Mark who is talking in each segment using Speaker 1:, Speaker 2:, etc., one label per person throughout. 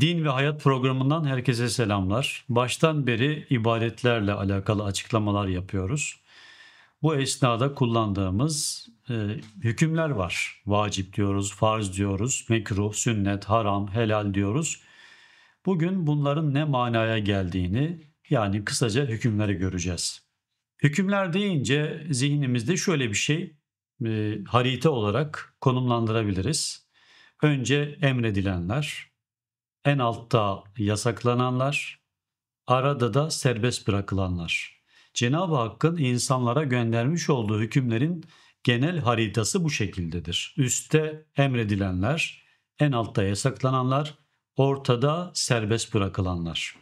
Speaker 1: Din ve Hayat programından herkese selamlar. Baştan beri ibadetlerle alakalı açıklamalar yapıyoruz. Bu esnada kullandığımız e, hükümler var. Vacip diyoruz, farz diyoruz, mekruh, sünnet, haram, helal diyoruz. Bugün bunların ne manaya geldiğini yani kısaca hükümleri göreceğiz. Hükümler deyince zihnimizde şöyle bir şey e, harita olarak konumlandırabiliriz. Önce emredilenler, en altta yasaklananlar, arada da serbest bırakılanlar. Cenab-ı Hakk'ın insanlara göndermiş olduğu hükümlerin genel haritası bu şekildedir. Üste emredilenler, en altta yasaklananlar, ortada serbest bırakılanlar.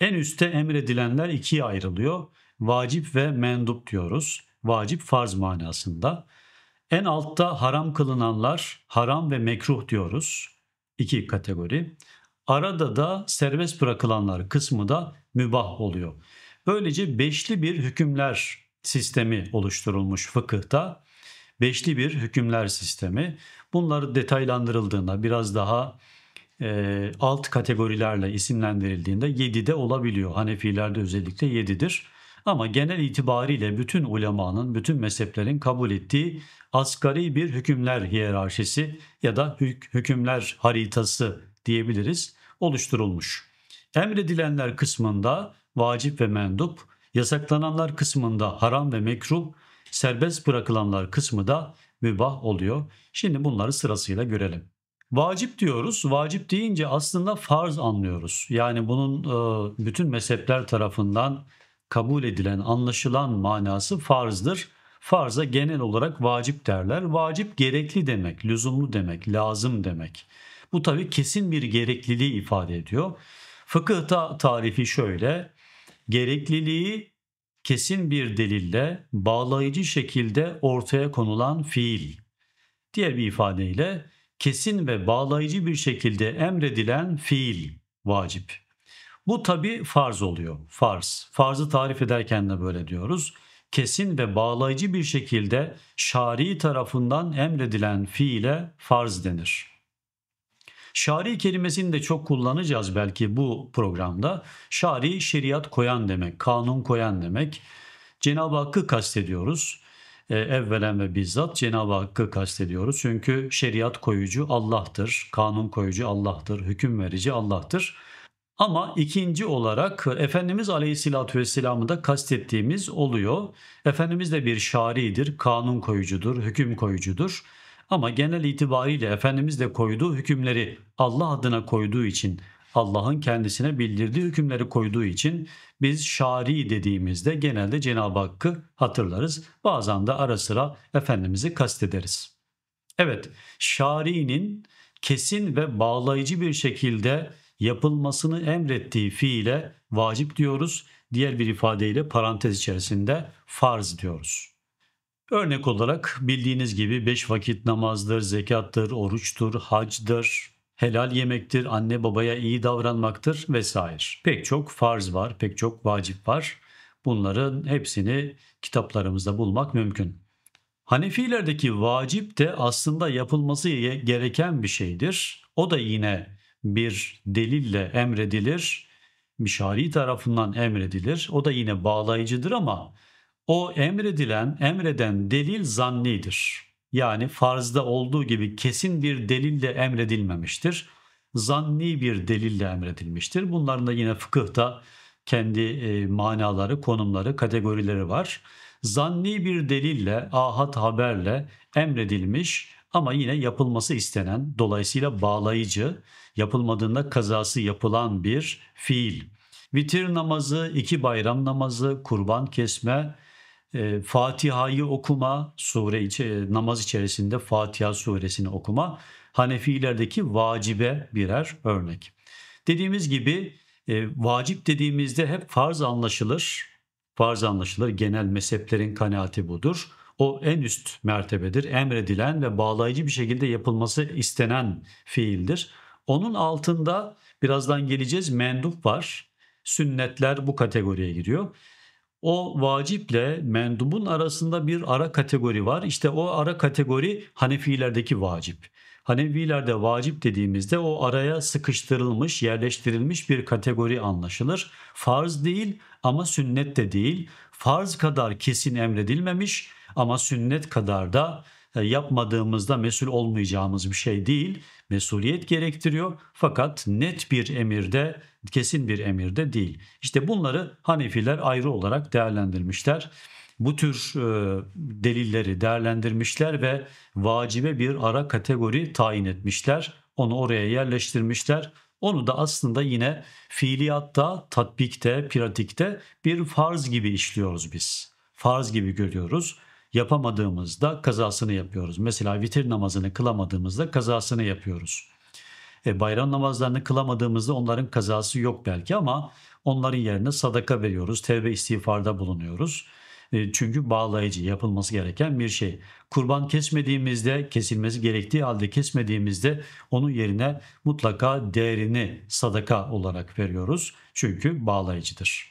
Speaker 1: En üstte emredilenler ikiye ayrılıyor. Vacip ve mendup diyoruz. Vacip farz manasında. En altta haram kılınanlar haram ve mekruh diyoruz. İki kategori. Arada da serbest bırakılanlar kısmı da mübah oluyor. Böylece beşli bir hükümler sistemi oluşturulmuş fıkıhta. Beşli bir hükümler sistemi. Bunları detaylandırıldığında biraz daha e, alt kategorilerle isimlendirildiğinde 7'de olabiliyor. Hanefilerde özellikle 7'dir. Ama genel itibariyle bütün ulemanın, bütün mezheplerin kabul ettiği asgari bir hükümler hiyerarşisi ya da hük- hükümler haritası diyebiliriz oluşturulmuş. Emredilenler kısmında vacip ve mendup, yasaklananlar kısmında haram ve mekruh, serbest bırakılanlar kısmı da mübah oluyor. Şimdi bunları sırasıyla görelim. Vacip diyoruz. Vacip deyince aslında farz anlıyoruz. Yani bunun e, bütün mezhepler tarafından kabul edilen, anlaşılan manası farzdır. Farza genel olarak vacip derler. Vacip gerekli demek, lüzumlu demek, lazım demek. Bu tabi kesin bir gerekliliği ifade ediyor. Fıkıhta tarifi şöyle. Gerekliliği kesin bir delille bağlayıcı şekilde ortaya konulan fiil. Diğer bir ifadeyle kesin ve bağlayıcı bir şekilde emredilen fiil vacip. Bu tabi farz oluyor. Farz. Farzı tarif ederken de böyle diyoruz. Kesin ve bağlayıcı bir şekilde şari tarafından emredilen fiile farz denir. Şari kelimesini de çok kullanacağız belki bu programda. Şari şeriat koyan demek, kanun koyan demek. Cenab-ı Hakk'ı kastediyoruz. E, evvelen ve bizzat Cenab-ı Hakk'ı kastediyoruz. Çünkü şeriat koyucu Allah'tır, kanun koyucu Allah'tır, hüküm verici Allah'tır. Ama ikinci olarak Efendimiz Aleyhisselatü Vesselam'ı da kastettiğimiz oluyor. Efendimiz de bir şaridir, kanun koyucudur, hüküm koyucudur. Ama genel itibariyle Efendimiz de koyduğu hükümleri Allah adına koyduğu için Allah'ın kendisine bildirdiği hükümleri koyduğu için biz şari dediğimizde genelde Cenab-ı Hakk'ı hatırlarız. Bazen de ara sıra Efendimiz'i kastederiz. Evet, şari'nin kesin ve bağlayıcı bir şekilde yapılmasını emrettiği fiile vacip diyoruz. Diğer bir ifadeyle parantez içerisinde farz diyoruz. Örnek olarak bildiğiniz gibi beş vakit namazdır, zekattır, oruçtur, hacdır, helal yemektir, anne babaya iyi davranmaktır vesaire. Pek çok farz var, pek çok vacip var. Bunların hepsini kitaplarımızda bulmak mümkün. Hanefilerdeki vacip de aslında yapılması gereken bir şeydir. O da yine bir delille emredilir, bir tarafından emredilir. O da yine bağlayıcıdır ama o emredilen, emreden delil zannidir. Yani farzda olduğu gibi kesin bir delille emredilmemiştir. Zanni bir delille emredilmiştir. Bunların da yine fıkıhta kendi e, manaları, konumları, kategorileri var. Zanni bir delille, ahat haberle emredilmiş ama yine yapılması istenen, dolayısıyla bağlayıcı, yapılmadığında kazası yapılan bir fiil. Vitir namazı, iki bayram namazı, kurban kesme, e, Fatiha'yı okuma, sure içi, namaz içerisinde Fatiha suresini okuma Hanefilerdeki vacibe birer örnek. Dediğimiz gibi e, vacip dediğimizde hep farz anlaşılır. Farz anlaşılır. Genel mezheplerin kanaati budur. O en üst mertebedir. Emredilen ve bağlayıcı bir şekilde yapılması istenen fiildir. Onun altında birazdan geleceğiz mendup var. Sünnetler bu kategoriye giriyor o vaciple mendubun arasında bir ara kategori var. İşte o ara kategori Hanefilerdeki vacip. Hanefilerde vacip dediğimizde o araya sıkıştırılmış, yerleştirilmiş bir kategori anlaşılır. Farz değil ama sünnet de değil. Farz kadar kesin emredilmemiş ama sünnet kadar da e, yapmadığımızda mesul olmayacağımız bir şey değil. Mesuliyet gerektiriyor fakat net bir emirde, kesin bir emirde değil. İşte bunları Hanefiler ayrı olarak değerlendirmişler. Bu tür e, delilleri değerlendirmişler ve vacibe bir ara kategori tayin etmişler. Onu oraya yerleştirmişler. Onu da aslında yine fiiliyatta, tatbikte, pratikte bir farz gibi işliyoruz biz. Farz gibi görüyoruz yapamadığımızda kazasını yapıyoruz. Mesela vitir namazını kılamadığımızda kazasını yapıyoruz. E, bayram namazlarını kılamadığımızda onların kazası yok belki ama onların yerine sadaka veriyoruz, tevbe istiğfarda bulunuyoruz. E, çünkü bağlayıcı yapılması gereken bir şey. Kurban kesmediğimizde, kesilmesi gerektiği halde kesmediğimizde onun yerine mutlaka değerini sadaka olarak veriyoruz. Çünkü bağlayıcıdır.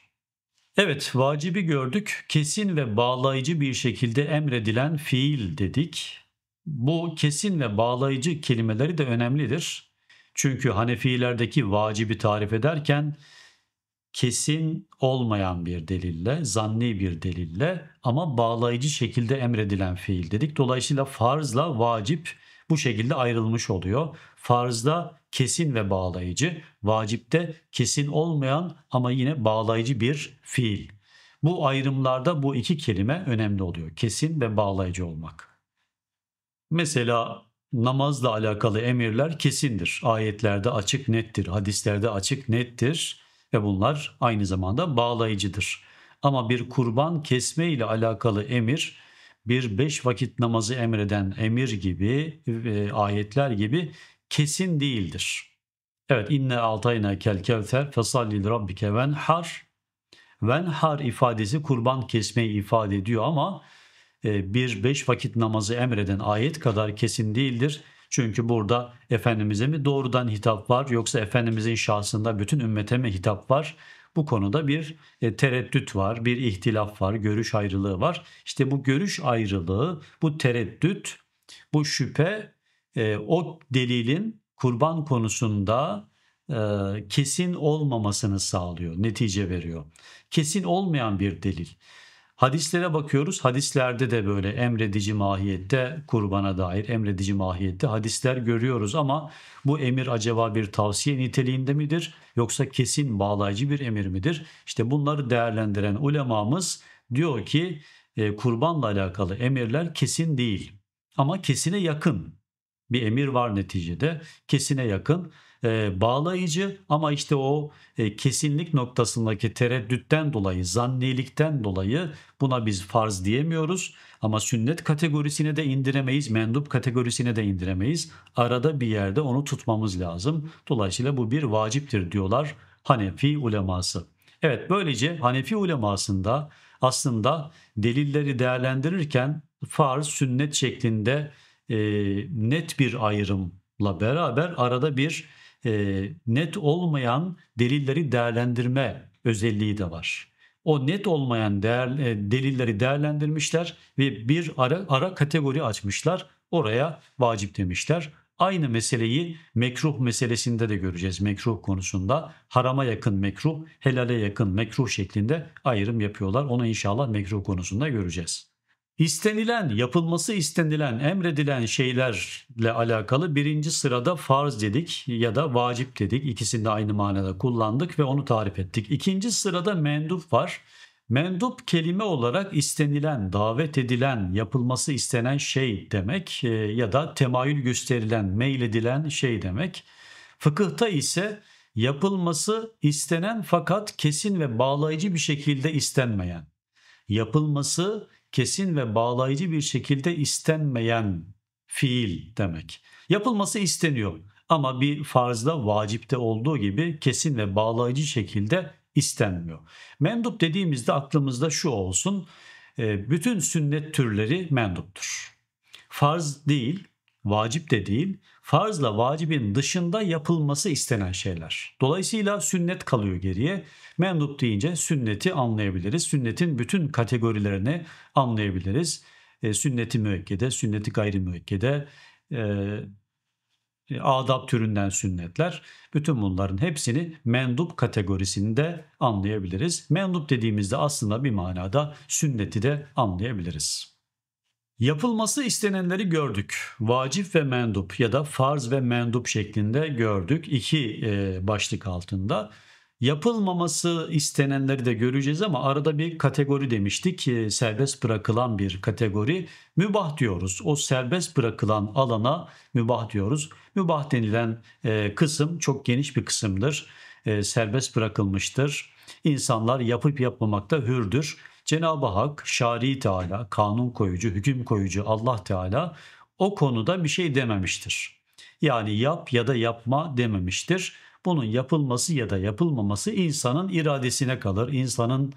Speaker 1: Evet, vacibi gördük. Kesin ve bağlayıcı bir şekilde emredilen fiil dedik. Bu kesin ve bağlayıcı kelimeleri de önemlidir. Çünkü Hanefilerdeki vacibi tarif ederken kesin olmayan bir delille, zanni bir delille ama bağlayıcı şekilde emredilen fiil dedik. Dolayısıyla farzla vacip bu şekilde ayrılmış oluyor. Farzda kesin ve bağlayıcı, vacipte kesin olmayan ama yine bağlayıcı bir fiil. Bu ayrımlarda bu iki kelime önemli oluyor. Kesin ve bağlayıcı olmak. Mesela namazla alakalı emirler kesindir. Ayetlerde açık nettir, hadislerde açık nettir ve bunlar aynı zamanda bağlayıcıdır. Ama bir kurban kesme ile alakalı emir bir beş vakit namazı emreden emir gibi, e, ayetler gibi kesin değildir. Evet inne altayna kel kevser fesalli rabbike ven har ven har ifadesi kurban kesmeyi ifade ediyor ama e, bir beş vakit namazı emreden ayet kadar kesin değildir. Çünkü burada Efendimiz'e mi doğrudan hitap var yoksa Efendimiz'in şahsında bütün ümmete mi hitap var? Bu konuda bir e, tereddüt var, bir ihtilaf var, görüş ayrılığı var. İşte bu görüş ayrılığı, bu tereddüt, bu şüphe e, o delilin kurban konusunda e, kesin olmamasını sağlıyor, netice veriyor. Kesin olmayan bir delil. Hadislere bakıyoruz. Hadislerde de böyle emredici mahiyette kurbana dair emredici mahiyette hadisler görüyoruz ama bu emir acaba bir tavsiye niteliğinde midir yoksa kesin bağlayıcı bir emir midir? İşte bunları değerlendiren ulemamız diyor ki e, kurbanla alakalı emirler kesin değil ama kesine yakın bir emir var neticede kesine yakın e, bağlayıcı ama işte o e, kesinlik noktasındaki tereddütten dolayı zannilikten dolayı buna biz farz diyemiyoruz ama sünnet kategorisine de indiremeyiz mendup kategorisine de indiremeyiz arada bir yerde onu tutmamız lazım dolayısıyla bu bir vaciptir diyorlar Hanefi uleması. Evet böylece Hanefi ulemasında aslında delilleri değerlendirirken farz sünnet şeklinde e, net bir ayrımla beraber arada bir e, net olmayan delilleri değerlendirme özelliği de var. O net olmayan değer, e, delilleri değerlendirmişler ve bir ara, ara kategori açmışlar. Oraya vacip demişler. Aynı meseleyi mekruh meselesinde de göreceğiz. Mekruh konusunda harama yakın mekruh, helale yakın mekruh şeklinde ayrım yapıyorlar. Onu inşallah mekruh konusunda göreceğiz. İstenilen, yapılması istenilen, emredilen şeylerle alakalı birinci sırada farz dedik ya da vacip dedik. İkisini de aynı manada kullandık ve onu tarif ettik. İkinci sırada mendup var. Mendup kelime olarak istenilen, davet edilen, yapılması istenen şey demek e, ya da temayül gösterilen, meyledilen şey demek. Fıkıhta ise yapılması istenen fakat kesin ve bağlayıcı bir şekilde istenmeyen, yapılması kesin ve bağlayıcı bir şekilde istenmeyen fiil demek. Yapılması isteniyor ama bir farzda vacipte olduğu gibi kesin ve bağlayıcı şekilde istenmiyor. Mendup dediğimizde aklımızda şu olsun. E, bütün sünnet türleri menduptur. Farz değil, vacip de değil, farzla vacibin dışında yapılması istenen şeyler. Dolayısıyla sünnet kalıyor geriye. Mendup deyince sünneti anlayabiliriz. Sünnetin bütün kategorilerini anlayabiliriz. E, sünneti müekkede, sünneti gayrimüekkede, e, adab türünden sünnetler. Bütün bunların hepsini mendup kategorisinde anlayabiliriz. Mendup dediğimizde aslında bir manada sünneti de anlayabiliriz. Yapılması istenenleri gördük. Vacip ve mendup ya da farz ve mendup şeklinde gördük. İki e, başlık altında. Yapılmaması istenenleri de göreceğiz ama arada bir kategori demiştik ki e, serbest bırakılan bir kategori mübah diyoruz. O serbest bırakılan alana mübah diyoruz. Mübah denilen e, kısım çok geniş bir kısımdır. E, serbest bırakılmıştır. İnsanlar yapıp yapmamakta hürdür. Cenab-ı Hak, Şari Teala, kanun koyucu, hüküm koyucu Allah Teala o konuda bir şey dememiştir. Yani yap ya da yapma dememiştir. Bunun yapılması ya da yapılmaması insanın iradesine kalır, insanın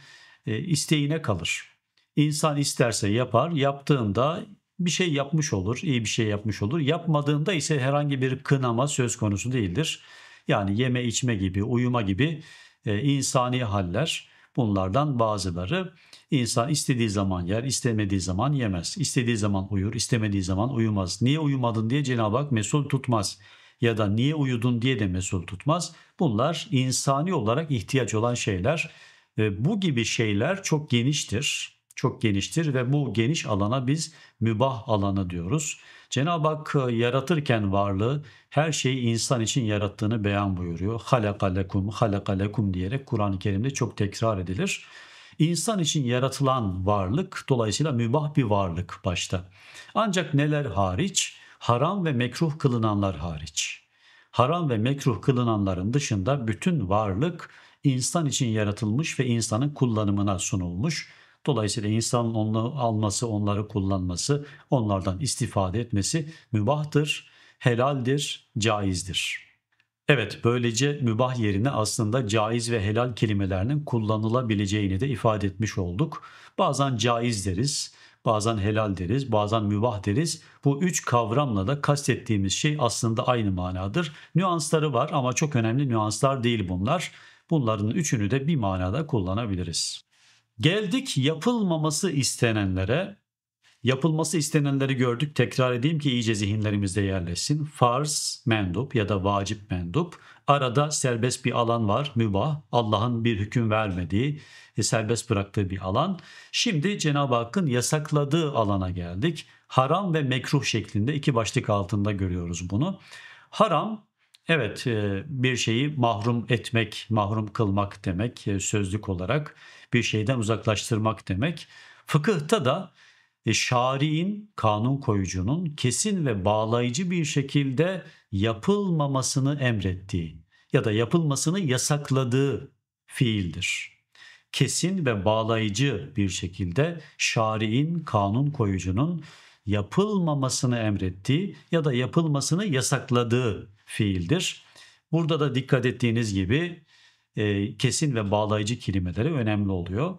Speaker 1: e, isteğine kalır. İnsan isterse yapar, yaptığında bir şey yapmış olur, iyi bir şey yapmış olur. Yapmadığında ise herhangi bir kınama söz konusu değildir. Yani yeme içme gibi, uyuma gibi e, insani haller Bunlardan bazıları insan istediği zaman yer, istemediği zaman yemez. İstediği zaman uyur, istemediği zaman uyumaz. Niye uyumadın diye Cenab-ı Hak mesul tutmaz ya da niye uyudun diye de mesul tutmaz. Bunlar insani olarak ihtiyaç olan şeyler. Bu gibi şeyler çok geniştir. Çok geniştir ve bu geniş alana biz mübah alanı diyoruz. Cenab-ı Hak e, yaratırken varlığı her şeyi insan için yarattığını beyan buyuruyor. Halaka lekum, halaka lekum diyerek Kur'an-ı Kerim'de çok tekrar edilir. İnsan için yaratılan varlık dolayısıyla mübah bir varlık başta. Ancak neler hariç? Haram ve mekruh kılınanlar hariç. Haram ve mekruh kılınanların dışında bütün varlık insan için yaratılmış ve insanın kullanımına sunulmuş Dolayısıyla insanın onu alması, onları kullanması, onlardan istifade etmesi mübahtır, helaldir, caizdir. Evet, böylece mübah yerine aslında caiz ve helal kelimelerinin kullanılabileceğini de ifade etmiş olduk. Bazen caiz deriz, bazen helal deriz, bazen mübah deriz. Bu üç kavramla da kastettiğimiz şey aslında aynı manadır. Nüansları var ama çok önemli nüanslar değil bunlar. Bunların üçünü de bir manada kullanabiliriz. Geldik yapılmaması istenenlere. Yapılması istenenleri gördük. Tekrar edeyim ki iyice zihinlerimizde yerleşsin. Farz mendup ya da vacip mendup. Arada serbest bir alan var, mübah. Allah'ın bir hüküm vermediği, e, serbest bıraktığı bir alan. Şimdi Cenab-ı Hakk'ın yasakladığı alana geldik. Haram ve mekruh şeklinde iki başlık altında görüyoruz bunu. Haram Evet, e, bir şeyi mahrum etmek, mahrum kılmak demek e, sözlük olarak bir şeyden uzaklaştırmak demek. Fıkıhta da e, şari'in, kanun koyucunun kesin ve bağlayıcı bir şekilde yapılmamasını emrettiği ya da yapılmasını yasakladığı fiildir. Kesin ve bağlayıcı bir şekilde şari'in, kanun koyucunun yapılmamasını emrettiği ya da yapılmasını yasakladığı fiildir. Burada da dikkat ettiğiniz gibi e, kesin ve bağlayıcı kelimeleri önemli oluyor.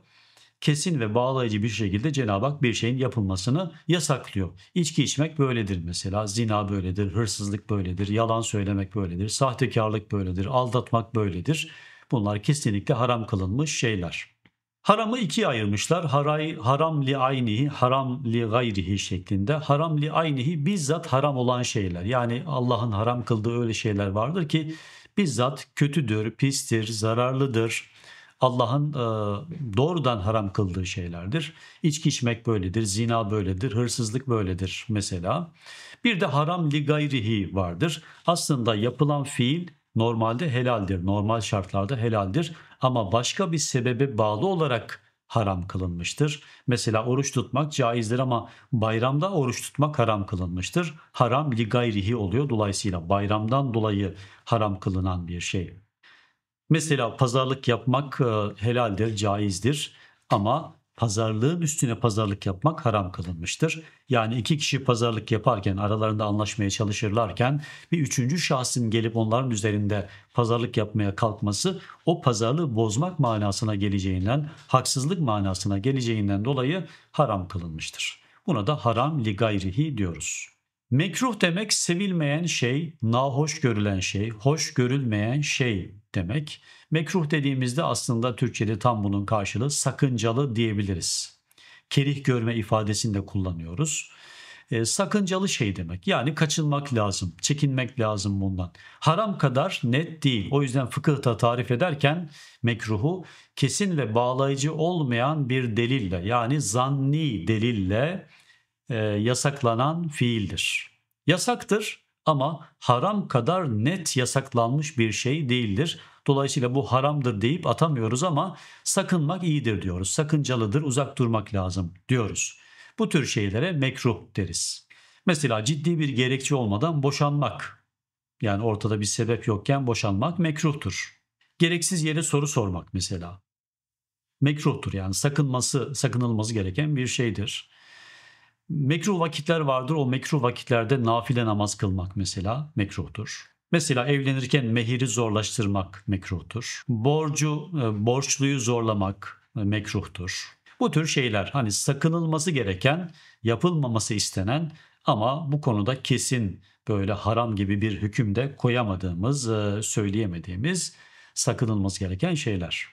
Speaker 1: Kesin ve bağlayıcı bir şekilde Cenab-ı Hak bir şeyin yapılmasını yasaklıyor. İçki içmek böyledir mesela, zina böyledir, hırsızlık böyledir, yalan söylemek böyledir, sahtekarlık böyledir, aldatmak böyledir. Bunlar kesinlikle haram kılınmış şeyler. Haramı ikiye ayırmışlar. Haray, haram li aynihi, haram li gayrihi şeklinde. Haram li aynihi bizzat haram olan şeyler. Yani Allah'ın haram kıldığı öyle şeyler vardır ki bizzat kötüdür, pistir, zararlıdır. Allah'ın e, doğrudan haram kıldığı şeylerdir. İçki içmek böyledir, zina böyledir, hırsızlık böyledir mesela. Bir de haram li gayrihi vardır. Aslında yapılan fiil normalde helaldir. Normal şartlarda helaldir ama başka bir sebebe bağlı olarak haram kılınmıştır. Mesela oruç tutmak caizdir ama bayramda oruç tutmak haram kılınmıştır. Haram li gayrihi oluyor. Dolayısıyla bayramdan dolayı haram kılınan bir şey. Mesela pazarlık yapmak e, helaldir, caizdir ama pazarlığın üstüne pazarlık yapmak haram kılınmıştır. Yani iki kişi pazarlık yaparken aralarında anlaşmaya çalışırlarken bir üçüncü şahsın gelip onların üzerinde pazarlık yapmaya kalkması o pazarlığı bozmak manasına geleceğinden, haksızlık manasına geleceğinden dolayı haram kılınmıştır. Buna da haram li gayrihi diyoruz. Mekruh demek sevilmeyen şey, nahoş görülen şey, hoş görülmeyen şey demek. Mekruh dediğimizde aslında Türkçe'de tam bunun karşılığı sakıncalı diyebiliriz. Kerih görme ifadesini de kullanıyoruz. E, sakıncalı şey demek. Yani kaçınmak lazım, çekinmek lazım bundan. Haram kadar net değil. O yüzden fıkıhta tarif ederken mekruhu kesin ve bağlayıcı olmayan bir delille yani zanni delille e, yasaklanan fiildir. Yasaktır ama haram kadar net yasaklanmış bir şey değildir. Dolayısıyla bu haramdır deyip atamıyoruz ama sakınmak iyidir diyoruz. Sakıncalıdır, uzak durmak lazım diyoruz. Bu tür şeylere mekruh deriz. Mesela ciddi bir gerekçe olmadan boşanmak. Yani ortada bir sebep yokken boşanmak mekruhtur. Gereksiz yere soru sormak mesela. Mekruhtur yani sakınması, sakınılması gereken bir şeydir. Mekruh vakitler vardır. O mekruh vakitlerde nafile namaz kılmak mesela mekruhtur. Mesela evlenirken mehiri zorlaştırmak mekruhtur. Borcu, e, borçluyu zorlamak e, mekruhtur. Bu tür şeyler hani sakınılması gereken, yapılmaması istenen ama bu konuda kesin böyle haram gibi bir hükümde koyamadığımız, e, söyleyemediğimiz sakınılması gereken şeyler.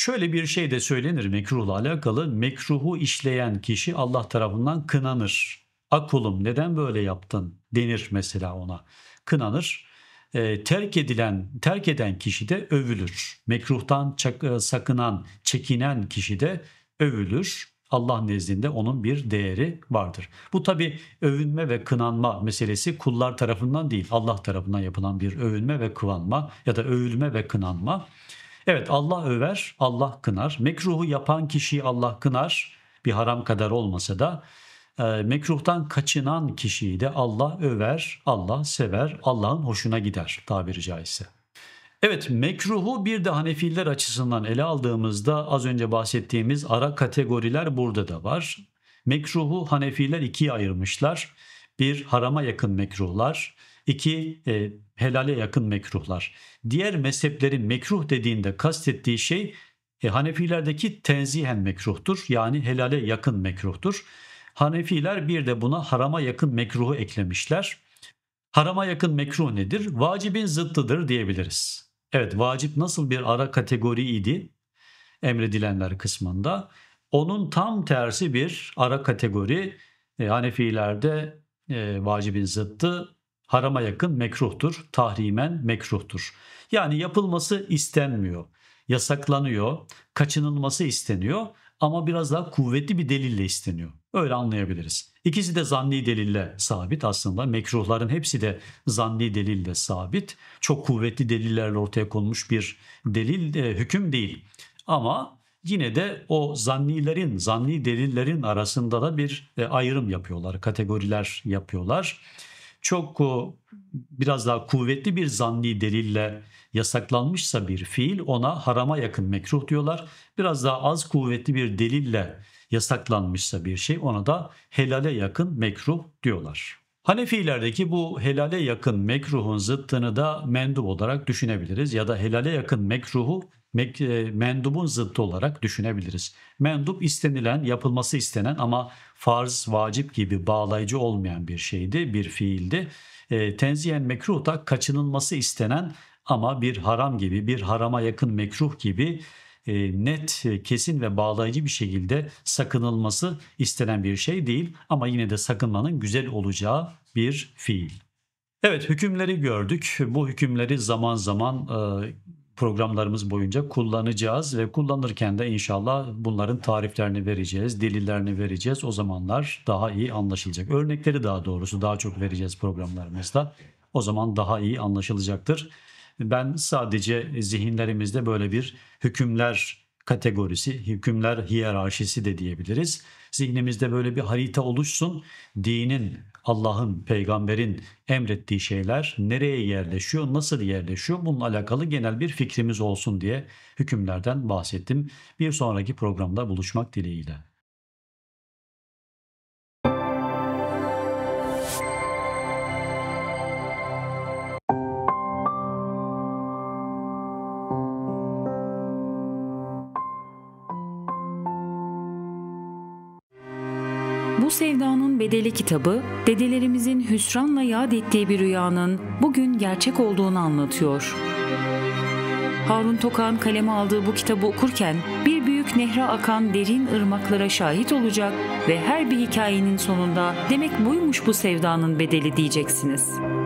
Speaker 1: Şöyle bir şey de söylenir mekruhla alakalı. Mekruhu işleyen kişi Allah tarafından kınanır. Akulum neden böyle yaptın denir mesela ona. Kınanır. E, terk edilen, terk eden kişi de övülür. Mekruhtan çak, e, sakınan, çekinen kişi de övülür. Allah nezdinde onun bir değeri vardır. Bu tabi övünme ve kınanma meselesi kullar tarafından değil Allah tarafından yapılan bir övünme ve kıvanma ya da övülme ve kınanma. Evet Allah över, Allah kınar. Mekruhu yapan kişiyi Allah kınar. Bir haram kadar olmasa da e, mekruhtan kaçınan kişiyi de Allah över, Allah sever, Allah'ın hoşuna gider tabiri caizse. Evet mekruhu bir de Hanefiler açısından ele aldığımızda az önce bahsettiğimiz ara kategoriler burada da var. Mekruhu Hanefiler ikiye ayırmışlar. Bir harama yakın mekruhlar, İki, e, helale yakın mekruhlar. Diğer mezheplerin mekruh dediğinde kastettiği şey e, Hanefilerdeki tenzihen mekruhtur. Yani helale yakın mekruhtur. Hanefiler bir de buna harama yakın mekruhu eklemişler. Harama yakın mekruh nedir? Vacibin zıttıdır diyebiliriz. Evet vacip nasıl bir ara kategori idi emredilenler kısmında? Onun tam tersi bir ara kategori. E, Hanefilerde e, vacibin zıttı harama yakın mekruhtur, tahrimen mekruhtur. Yani yapılması istenmiyor, yasaklanıyor, kaçınılması isteniyor ama biraz daha kuvvetli bir delille isteniyor. Öyle anlayabiliriz. İkisi de zanni delille sabit aslında. Mekruhların hepsi de zanni delille sabit. Çok kuvvetli delillerle ortaya konmuş bir delil, e, hüküm değil. Ama yine de o zannilerin, zanni delillerin arasında da bir e, ayrım yapıyorlar, kategoriler yapıyorlar çok e, biraz daha kuvvetli bir zanni delille yasaklanmışsa bir fiil ona harama yakın mekruh diyorlar. Biraz daha az kuvvetli bir delille yasaklanmışsa bir şey ona da helale yakın mekruh diyorlar. Hanefilerdeki bu helale yakın mekruhun zıttını da mendub olarak düşünebiliriz ya da helale yakın mekruhu mek, e, mendubun zıttı olarak düşünebiliriz. Mendub istenilen, yapılması istenen ama farz, vacip gibi bağlayıcı olmayan bir şeydi, bir fiildi. E, tenziyen mekruh da kaçınılması istenen ama bir haram gibi, bir harama yakın mekruh gibi e, net, e, kesin ve bağlayıcı bir şekilde sakınılması istenen bir şey değil ama yine de sakınmanın güzel olacağı bir fiil. Evet hükümleri gördük. Bu hükümleri zaman zaman e, programlarımız boyunca kullanacağız ve kullanırken de inşallah bunların tariflerini vereceğiz, delillerini vereceğiz. O zamanlar daha iyi anlaşılacak. Örnekleri daha doğrusu daha çok vereceğiz programlarımızda. O zaman daha iyi anlaşılacaktır. Ben sadece zihinlerimizde böyle bir hükümler kategorisi, hükümler hiyerarşisi de diyebiliriz. Zihnimizde böyle bir harita oluşsun. Dinin, Allah'ın, peygamberin emrettiği şeyler nereye yerleşiyor, nasıl yerleşiyor bununla alakalı genel bir fikrimiz olsun diye hükümlerden bahsettim. Bir sonraki programda buluşmak dileğiyle. Bu sevdanın bedeli kitabı, dedelerimizin hüsranla yad ettiği bir rüyanın bugün gerçek olduğunu anlatıyor. Harun Tokan kaleme aldığı bu kitabı okurken bir büyük nehre akan derin ırmaklara şahit olacak ve her bir hikayenin sonunda demek buymuş bu sevdanın bedeli diyeceksiniz.''